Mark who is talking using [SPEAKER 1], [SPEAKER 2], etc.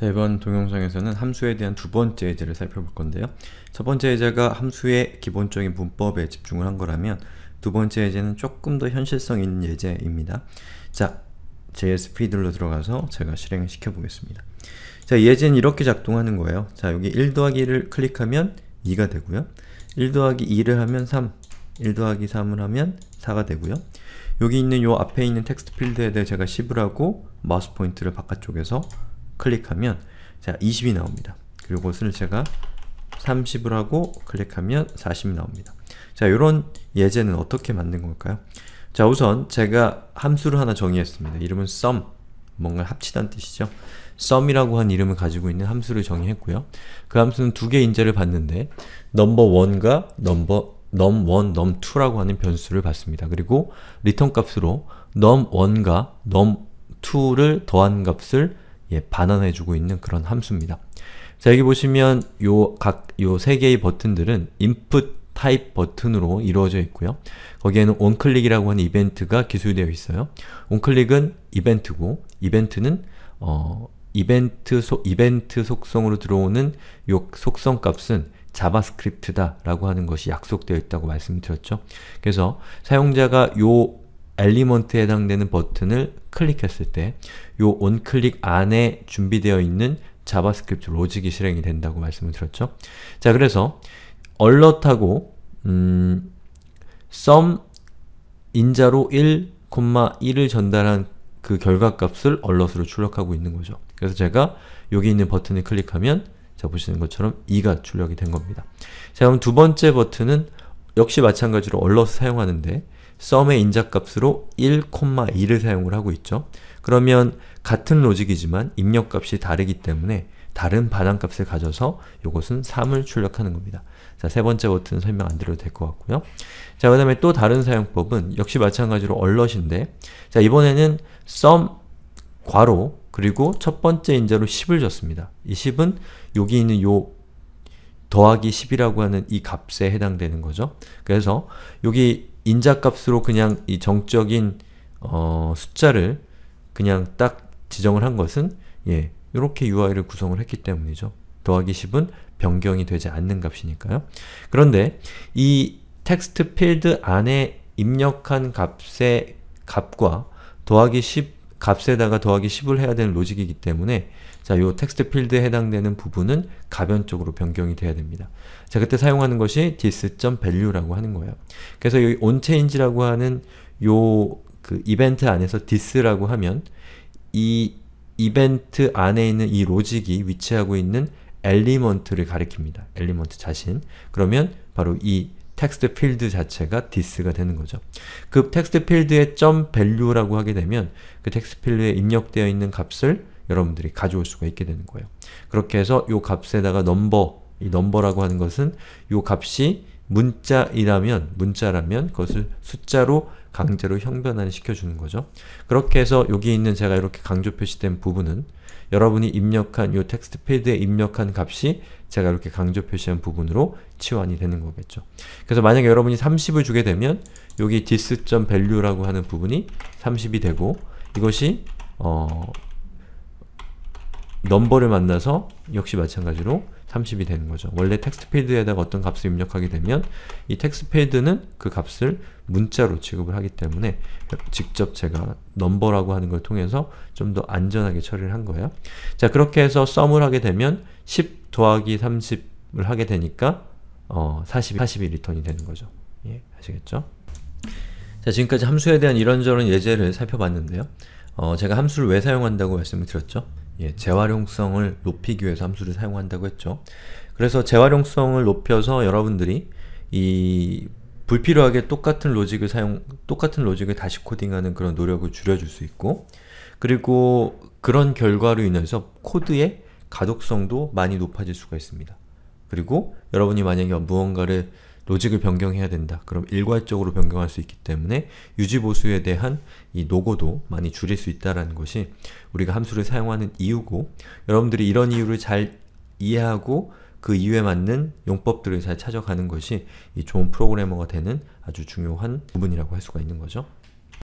[SPEAKER 1] 자, 이번 동영상에서는 함수에 대한 두 번째 예제를 살펴볼 건데요. 첫 번째 예제가 함수의 기본적인 문법에 집중을 한 거라면 두 번째 예제는 조금 더 현실성 있는 예제입니다. 자, JS 피들로 들어가서 제가 실행을 시켜보겠습니다. 자, 예제는 이렇게 작동하는 거예요. 자, 여기 1 더하기 를 클릭하면 2가 되고요. 1 더하기 2를 하면 3, 1 더하기 3을 하면 4가 되고요. 여기 있는 요 앞에 있는 텍스트 필드에 대해 제가 10을 하고 마우스 포인트를 바깥쪽에서 클릭하면 자 20이 나옵니다. 그리고 이것을 제가 30을 하고 클릭하면 40이 나옵니다. 자, 이런 예제는 어떻게 만든 걸까요? 자, 우선 제가 함수를 하나 정의했습니다. 이름은 sum, 뭔가 합치단 뜻이죠. sum이라고 한 이름을 가지고 있는 함수를 정의했고요. 그 함수는 두 개의 인재를 받는데 number1과 number num1, num2라고 하는 변수를 받습니다. 그리고 리턴 값으로 num1과 num2를 더한 값을 예, 반환해주고 있는 그런 함수입니다. 자, 여기 보시면 요각요 세 개의 버튼들은 input type 버튼으로 이루어져 있고요. 거기에는 onClick이라고 하는 이벤트가 기술되어 있어요. onClick은 이벤트고, 이벤트는 어, 이벤트, 소, 이벤트 속성으로 들어오는 요 속성 값은 자바스크립트다 라고 하는 것이 약속되어 있다고 말씀드렸죠. 그래서 사용자가 요 엘리먼트에 해당되는 버튼을 클릭했을 때 이 onClick 안에 준비되어 있는 자바스크립트 로직이 실행이 된다고 말씀을 드렸죠. 자, 그래서 alert하고 음, sum 인자로 1, 1을 전달한 그 결과값을 alert으로 출력하고 있는 거죠. 그래서 제가 여기 있는 버튼을 클릭하면 자, 보시는 것처럼 2가 출력이 된 겁니다. 자, 그럼 두 번째 버튼은 역시 마찬가지로 alert 사용하는데 썸의 인자값으로 1,2를 사용을 하고 있죠. 그러면 같은 로직이지만 입력값이 다르기 때문에 다른 반환값을 가져서 이것은 3을 출력하는 겁니다. 자, 세 번째 버튼 은 설명 안 드려도 될 것 같고요. 자, 그 다음에 또 다른 사용법은 역시 마찬가지로 a l e r t 인데 자, 이번에는 sum 괄호 그리고 첫 번째 인자로 10을 줬습니다. 이 10은 여기 있는 요 더하기 10이라고 하는 이 값에 해당되는 거죠. 그래서 여기 인자값으로 그냥 이 정적인 어, 숫자를 그냥 딱 지정을 한 것은 예, 이렇게 UI를 구성을 했기 때문이죠. 더하기 10은 변경이 되지 않는 값이니까요. 그런데 이 텍스트 필드 안에 입력한 값의 값과 더하기 값에다가 더하기 10을 해야 되는 로직이기 때문에 자, 요 텍스트 필드에 해당되는 부분은 가변적으로 변경이 돼야 됩니다. 자, 그때 사용하는 것이 dis.value라고 하는 거예요. 그래서 이 onChange라고 하는 요 그 이벤트 안에서 dis라고 하면 이 이벤트 안에 있는 이 로직이 위치하고 있는 엘리먼트를 가리킵니다. 엘리먼트 자신. 그러면 바로 이 텍스트 필드 자체가 디스가 되는 거죠. 그 텍스트 필드의점 value라고 하게 되면 그 텍스트 필드에 입력되어 있는 값을 여러분들이 가져올 수가 있게 되는 거예요. 그렇게 해서 이 값에다가 넘버, number, 이 넘버라고 하는 것은 이 값이 문자이라면 문자라면 그것을 숫자로 강제로 형변화를 시켜주는 거죠. 그렇게 해서 여기 있는 제가 이렇게 강조 표시된 부분은 여러분이 입력한 이 텍스트 페드에 입력한 값이 제가 이렇게 강조 표시한 부분으로 치환이 되는 거겠죠. 그래서 만약에 여러분이 30을 주게 되면 여기 dis.value라고 하는 부분이 30이 되고 이것이 어, 넘버를 만나서 역시 마찬가지로 30이 되는 거죠. 원래 텍스트 필드에다가 어떤 값을 입력하게 되면 이 텍스트 필드는 그 값을 문자로 취급을 하기 때문에 직접 제가 넘버라고 하는 걸 통해서 좀 더 안전하게 처리를 한 거예요. 자 그렇게 해서 썸을 하게 되면 10 더하기 30을 하게 되니까 어, 40, 40이 리턴이 되는 거죠. 예, 아시겠죠? 자 지금까지 함수에 대한 이런저런 예제를 살펴봤는데요. 어, 제가 함수를 왜 사용한다고 말씀을 드렸죠? 예, 재활용성을 높이기 위해서 함수를 사용한다고 했죠. 그래서 재활용성을 높여서 여러분들이 이 불필요하게 똑같은 로직을 사용, 똑같은 로직을 다시 코딩하는 그런 노력을 줄여줄 수 있고 그리고 그런 결과로 인해서 코드의 가독성도 많이 높아질 수가 있습니다. 그리고 여러분이 만약에 무언가를 로직을 변경해야 된다. 그럼 일괄적으로 변경할 수 있기 때문에 유지보수에 대한 이 노고도 많이 줄일 수 있다는 것이 우리가 함수를 사용하는 이유고 여러분들이 이런 이유를 잘 이해하고 그 이유에 맞는 용법들을 잘 찾아가는 것이 이 좋은 프로그래머가 되는 아주 중요한 부분이라고 할 수가 있는 거죠.